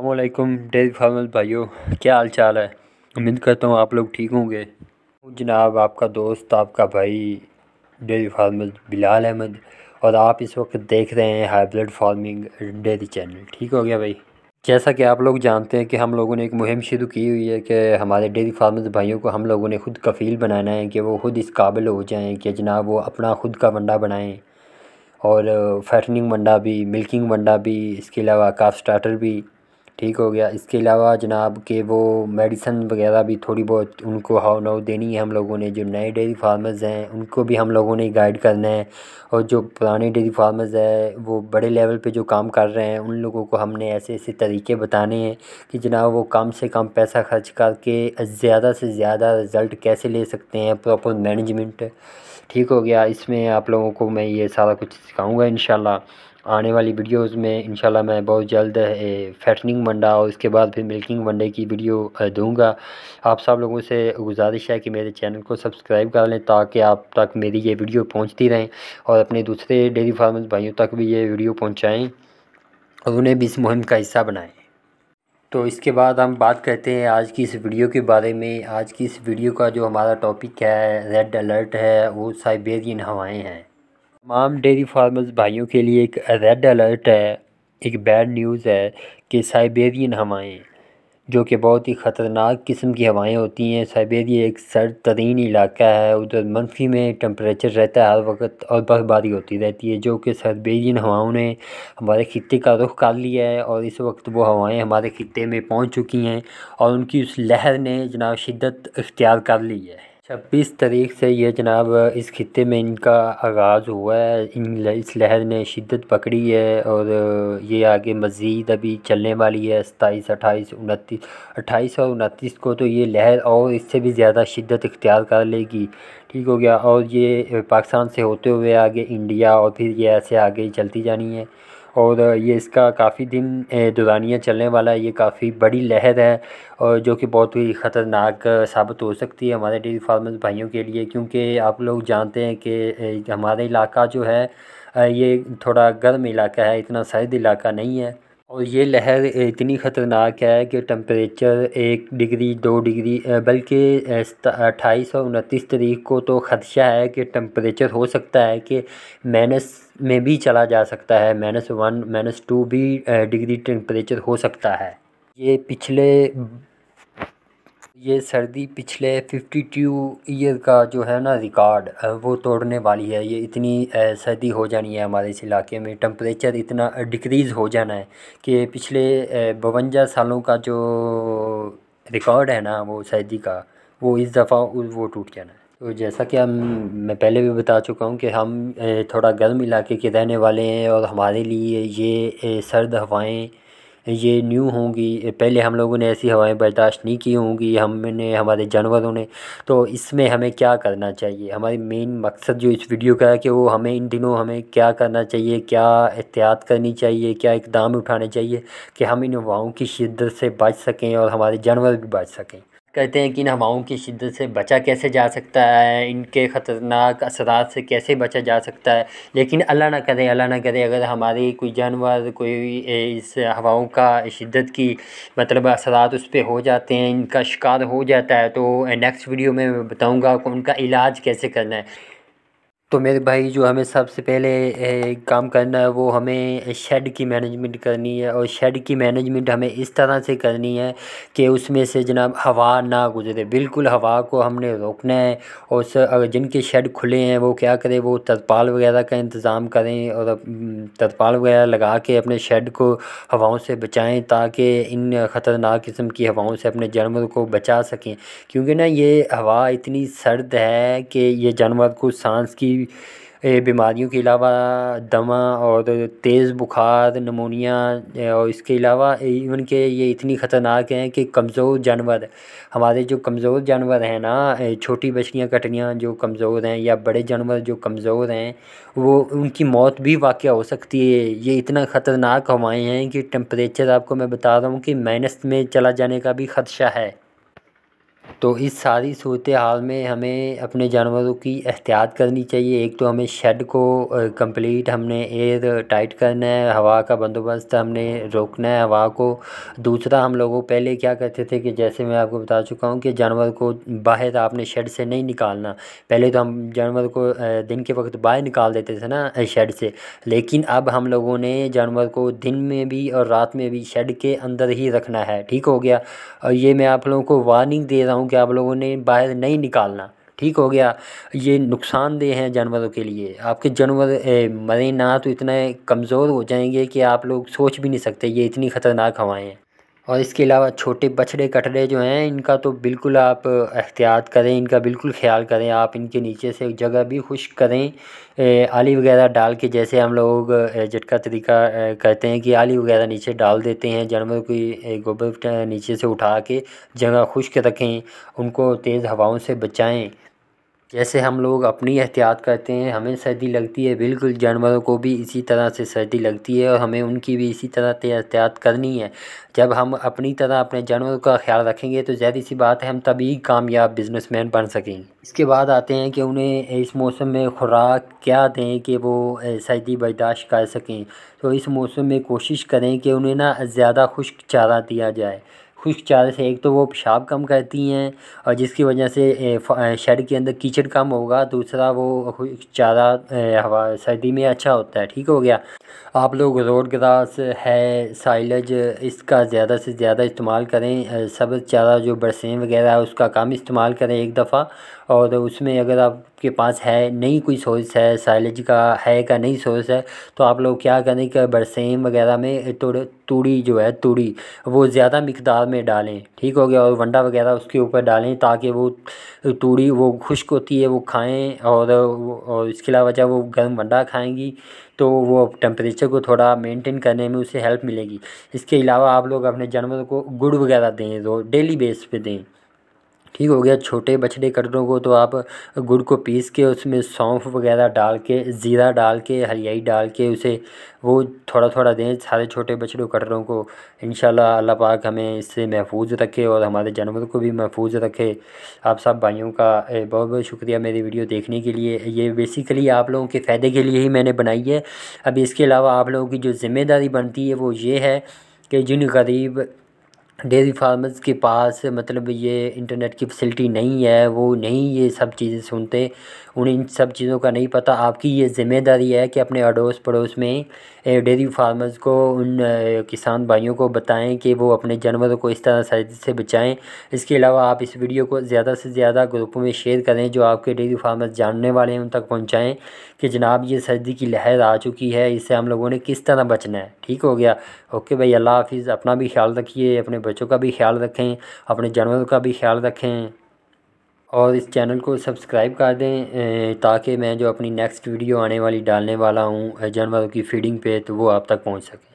अल्लाम days formal भाइयों क्या हाल चाल है उम्मीद करता हूँ आप लोग ठीक होंगे जनाब आपका दोस्त आपका भाई डेयरी फार्मल बिलाल अहमद और आप इस वक्त देख रहे हैं हाइब्रिड फार्मिंग डेयरी चैनल ठीक हो गया भाई जैसा कि आप लोग जानते हैं कि हम लोगों ने एक मुहिम शुरू की हुई है कि हमारे डेयरी फार्मर्स भाइयों को हम लोगों ने खुद कफ़ील बनाना है कि वो खुद इस काबिल हो जाएं कि जनाब वो अपना खुद का वंडा बनाएं और फैटनिंग वंडा भी मिल्किंग वंडा भी इसके अलावा काफ स्टार्टर भी ठीक हो गया इसके अलावा जनाब के वो मेडिसन वगैरह भी थोड़ी बहुत उनको हाउ नाउ देनी है हम लोगों ने जो नए डेयरी फार्मर्स हैं उनको भी हम लोगों ने गाइड करना है और जो पुराने डेयरी फार्मर्स है वो बड़े लेवल पे जो काम कर रहे हैं उन लोगों को हमने ऐसे ऐसे तरीके बताने हैं कि जनाब वो कम से कम पैसा खर्च करके ज़्यादा से ज़्यादा रिज़ल्ट कैसे ले सकते हैं प्रॉपर मैनेजमेंट ठीक हो गया इसमें आप लोगों को मैं ये सारा कुछ सिखाऊँगा इन आने वाली वीडियोस में इंशाल्लाह मैं बहुत जल्द फैटनिंग मंडा और इसके बाद फिर मिल्किंग मंडे की वीडियो दूंगा आप सब लोगों से गुजारिश है कि मेरे चैनल को सब्सक्राइब कर लें ताकि आप तक मेरी ये वीडियो पहुंचती रहें और अपने दूसरे डेयरी फार्मर्स भाइयों तक भी ये वीडियो पहुँचाएँ और उन्हें भी इस मुहिम का हिस्सा बनाएँ तो इसके बाद हम बात करते हैं आज की इस वीडियो के बारे में आज की इस वीडियो का जो हमारा टॉपिक है रेड अलर्ट है वो साइबेरियन हवाएँ हैं तमाम डेयरी फार्मर्स भाइयों के लिए एक रेड अलर्ट है एक बैड न्यूज़ है कि साइबेरियन हवाएं जो कि बहुत ही ख़तरनाक किस्म की हवाएं होती हैं साइबेरिया एक सर्द तरीन इलाका है उधर मनफी में टम्परेचर रहता है हर वक्त और बर्फबारी होती रहती है जो कि साइबेरियन हवाओं ने हमारे खत्े का रुख कर लिया है और इस वक्त वो हवाएं हमारे खत्े में पहुंच चुकी हैं और उनकी उस लहर ने जनाब शिदत इख्तियार कर ली है छब्बीस तारीख़ से ये जनाब इस खत्े में इनका आगाज़ हुआ है इन इस लहर ने शिद्दत पकड़ी है और ये आगे मज़ीद अभी चलने वाली है सताईस अट्ठाईस उनतीस अट्ठाईस और उनतीस को तो ये लहर और इससे भी ज़्यादा शिद्दत इख्तियार कर लेगी ठीक हो गया और ये पाकिस्तान से होते हुए आगे इंडिया और फिर ये ऐसे आगे चलती जानी है और ये इसका काफ़ी दिन दुरानिया चलने वाला है ये काफ़ी बड़ी लहर है और जो कि बहुत ही ख़तरनाक साबित हो सकती है हमारे डेयरी फार्मर भाइयों के लिए क्योंकि आप लोग जानते हैं कि हमारा इलाका जो है ये थोड़ा गर्म इलाका है इतना सर्द इलाका नहीं है और ये लहर इतनी ख़तरनाक है कि टम्परेचर एक डिग्री दो डिग्री बल्कि अट्ठाईस और उनतीस तारीख को तो ख़दशा है कि टम्परेचर हो सकता है कि माइनस में भी चला जा सकता है माइनस वन माइनस टू भी डिग्री टम्परेचर हो सकता है ये पिछले ये सर्दी पिछले फिफ्टी टू ईयर का जो है ना रिकॉर्ड वो तोड़ने वाली है ये इतनी सर्दी हो जानी है हमारे इस इलाके में टम्परेचर इतना डिक्रीज़ हो जाना है कि पिछले बवंजा सालों का जो रिकॉर्ड है ना वो सर्दी का वो इस दफ़ा वो टूट जाना है तो जैसा कि हम मैं पहले भी बता चुका हूँ कि हम थोड़ा गर्म इलाके के रहने वाले हैं और हमारे लिए ये सर्द हवाएँ ये न्यू होंगी पहले हम लोगों ने ऐसी हवाएं बर्दाश्त नहीं की होंगी हमने हमारे जानवरों ने तो इसमें हमें क्या करना चाहिए हमारी मेन मकसद जो इस वीडियो का है कि वो हमें इन दिनों हमें क्या करना चाहिए क्या एहतियात करनी चाहिए क्या इकदाम उठाने चाहिए कि हम इन हवाओं की शिद्दत से बच सकें और हमारे जानवर भी बच सकें कहते हैं कि इन हवाओं की शिद्दत से बचा कैसे जा सकता है इनके ख़तरनाक असरात से कैसे बचा जा सकता है लेकिन अल्लाह ना करे अल्लाह ना करे अगर हमारे कोई जानवर कोई इस हवाओं का शिद्दत की मतलब असरात उस पर हो जाते हैं इनका शिकार हो जाता है तो नेक्स्ट वीडियो में मैं बताऊँगा उनका इलाज कैसे करना है तो मेरे भाई जो हमें सबसे पहले काम करना है वो हमें शेड की मैनेजमेंट करनी है और शेड की मैनेजमेंट हमें इस तरह से करनी है कि उसमें से जनाब हवा ना गुजरे बिल्कुल हवा को हमने रोकना है और अगर जिनके शेड खुले हैं वो क्या करें वो तरपाल वगैरह का इंतज़ाम करें और तरपाल वगैरह लगा के अपने शेड को हवाओं से बचाएँ ताकि इन ख़तरनाक किस्म की हवाओं से अपने जानवर को बचा सकें क्योंकि ना ये हवा इतनी सर्द है कि ये जानवर को सांस की बीमारियों के अलावा दमा और तेज़ बुखार नमोनिया और इसके अलावा इवन के ये इतनी ख़तरनाक हैं कि कमज़ोर जानवर हमारे जो कमज़ोर जानवर हैं ना छोटी बछड़ियाँ कटनियाँ जो कमज़ोर हैं या बड़े जानवर जो कमज़ोर हैं वो उनकी मौत भी वाक़ हो सकती है ये इतना ख़तरनाक हवाएँ हैं कि टेम्परेचर आपको मैं बता रहा हूँ कि माइनस में चला जाने का भी ख़दशा है तो इस सारी सूरत हाल में हमें अपने जानवरों की एहतियात करनी चाहिए एक तो हमें शेड को कंप्लीट हमने एयर टाइट करना है हवा का बंदोबस्त हमने रोकना है हवा को दूसरा हम लोगों पहले क्या करते थे कि जैसे मैं आपको बता चुका हूँ कि जानवर को बाहर आपने शेड से नहीं निकालना पहले तो हम जानवर को दिन के वक्त बाहर निकाल देते थे ना शेड से लेकिन अब हम लोगों ने जानवर को दिन में भी और रात में भी शेड के अंदर ही रखना है ठीक हो गया और ये मैं आप लोगों को वार्निंग दे रहा हूँ हूँ कि आप लोगों ने बाहर नहीं निकालना ठीक हो गया ये नुकसानदेह हैं जानवरों के लिए आपके जानवर मरे ना तो इतने कमज़ोर हो जाएंगे कि आप लोग सोच भी नहीं सकते ये इतनी ख़तरनाक हवाएं हैं और इसके अलावा छोटे बछड़े कटड़े जो हैं इनका तो बिल्कुल आप एहतियात करें इनका बिल्कुल ख्याल करें आप इनके नीचे से जगह भी खुश करें आली वगैरह डाल के जैसे हम लोग झटका तरीका कहते हैं कि आली वगैरह नीचे डाल देते हैं जानवर की गोबर नीचे से उठा के जगह खुश्क रखें उनको तेज़ हवाओं से बचाएँ जैसे हम लोग अपनी एहतियात करते हैं हमें सर्दी लगती है बिल्कुल जानवरों को भी इसी तरह से सर्दी लगती है और हमें उनकी भी इसी तरह से एहतियात करनी है जब हम अपनी तरह अपने जानवरों का ख्याल रखेंगे तो ज़्यादा सी बात है हम तभी कामयाब बिजनेसमैन बन सकेंगे इसके बाद आते हैं कि उन्हें इस मौसम में खुराक क्या दें कि वो सर्दी बर्दाश्त कर सकें तो इस मौसम में कोशिश करें कि उन्हें ना ज़्यादा खुश्क चारा दिया जाए खुश चाल से एक तो वो पेशाब कम करती हैं और जिसकी वजह से शेड के अंदर कीचड़ कम होगा दूसरा वो चारा हवा सर्दी में अच्छा होता है ठीक हो गया आप लोग रोड ग्रास है साइलज इसका ज़्यादा से ज़्यादा इस्तेमाल करें सब चारा जो बरसें वगैरह है उसका कम इस्तेमाल करें एक दफ़ा और उसमें अगर आप आपके पास है नहीं कोई सोर्स है साइलेज का है का नहीं सोर्स है तो आप लोग क्या करें कि बरसेम वगैरह में थोड़े तूड़ी जो है तूड़ी वो ज़्यादा मकदार में डालें ठीक हो गया और वंडा वगैरह उसके ऊपर डालें ताकि वो तूड़ी वो खुश्क होती है वो खाएँ और और इसके अलावा जब वो गर्म वंडा खाएँगी तो वो टेम्परेचर को थोड़ा मेनटेन करने में उसे हेल्प मिलेगी इसके अलावा आप लोग अपने जानवरों को गुड़ वगैरह दें डेली बेस पर दें ठीक हो गया छोटे बछड़े कटरों को तो आप गुड़ को पीस के उसमें सौंफ वगैरह डाल के ज़ीरा डाल के हरियाई डाल के उसे वो थोड़ा थोड़ा दें सारे छोटे बछड़े कटरों को इन अल्लाह पाक हमें इससे महफूज रखे और हमारे जानवरों को भी महफूज रखे आप सब भाइयों का बहुत बहुत शुक्रिया मेरी वीडियो देखने के लिए ये बेसिकली आप लोगों के फ़ायदे के लिए ही मैंने बनाई है अब इसके अलावा आप लोगों की जो ज़िम्मेदारी बनती है वो ये है कि जिन गरीब डेयरी फार्मर्स के पास मतलब ये इंटरनेट की फैसिलिटी नहीं है वो नहीं ये सब चीज़ें सुनते उन्हें इन सब चीज़ों का नहीं पता आपकी ये ज़िम्मेदारी है कि अपने अड़ोस पड़ोस में डेयरी फार्मर्स को उन किसान भाइयों को बताएँ कि वो अपने जानवरों को इस तरह सर्दी से बचाएँ इसके अलावा आप इस वीडियो को ज़्यादा से ज़्यादा ग्रुपों में शेयर करें जो आपके डेयरी फार्मर्स जानने वाले हैं उन तक पहुँचाएँ कि जनाब ये सर्दी की लहर आ चुकी है इससे हम लोगों ने किस तरह बचना है ठीक हो गया ओके भाई अल्लाह हाफिज़ अपना भी ख्याल रखिए अपने बच्चों का भी ख्याल रखें अपने जानवरों का भी ख्याल रखें और इस चैनल को सब्सक्राइब कर दें ताकि मैं जो अपनी नेक्स्ट वीडियो आने वाली डालने वाला हूँ जानवरों की फीडिंग पे तो वो आप तक पहुँच सके